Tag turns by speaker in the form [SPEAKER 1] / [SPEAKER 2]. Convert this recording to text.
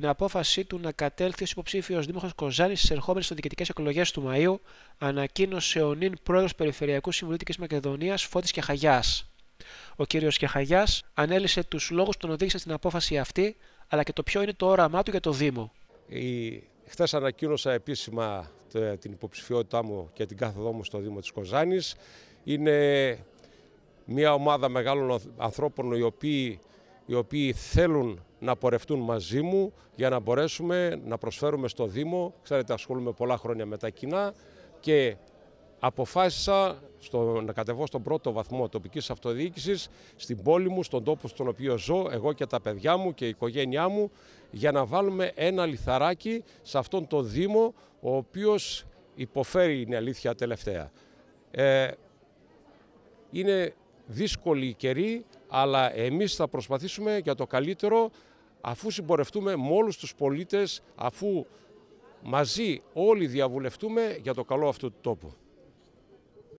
[SPEAKER 1] την απόφαση του να κατέλθει ως υποψήφιος Δήμαρχος Κοζάνης στις ερχόμενες διοικητικέ εκλογές του Μαΐου, ανακοίνωσε ο νυν πρόεδρος Περιφερειακού Συμβουλίου της Μακεδονίας Φώτης Κεχαγιάς. Ο κ. Κεχαγιάς ανέλησε τους λόγους που τον οδήγησαν στην απόφαση αυτή, αλλά και το ποιο είναι το
[SPEAKER 2] όραμά του για το Δήμο. Η... Χθες ανακοίνωσα επίσημα την υποψηφιότητά μου και την κάθοδό μου στο Δήμο της Κοζάνης. Είναι μια ομάδα μεγάλων ανθρώπων οι οποίοι, οι οποίοι θέλουν να πορευτούν μαζί μου για να μπορέσουμε να προσφέρουμε στο Δήμο. Ξέρετε, ασχολούμαι πολλά χρόνια με τα κοινά και αποφάσισα να κατεβώ στον πρώτο βαθμό τοπικής αυτοδιοίκησης, στην πόλη μου, στον τόπο στον οποίο ζω, εγώ και τα παιδιά μου και η οικογένειά μου, για να βάλουμε ένα λιθαράκι σε αυτόν τον Δήμο, ο οποίος υποφέρει, είναι αλήθεια, τελευταία. Ε, είναι δύσκολη η καιρή, αλλά εμείς θα προσπαθήσουμε για το καλύτερο αφού συμπορευτούμε με όλους τους πολίτες, αφού μαζί όλοι διαβουλευτούμε για το καλό αυτού του τόπου.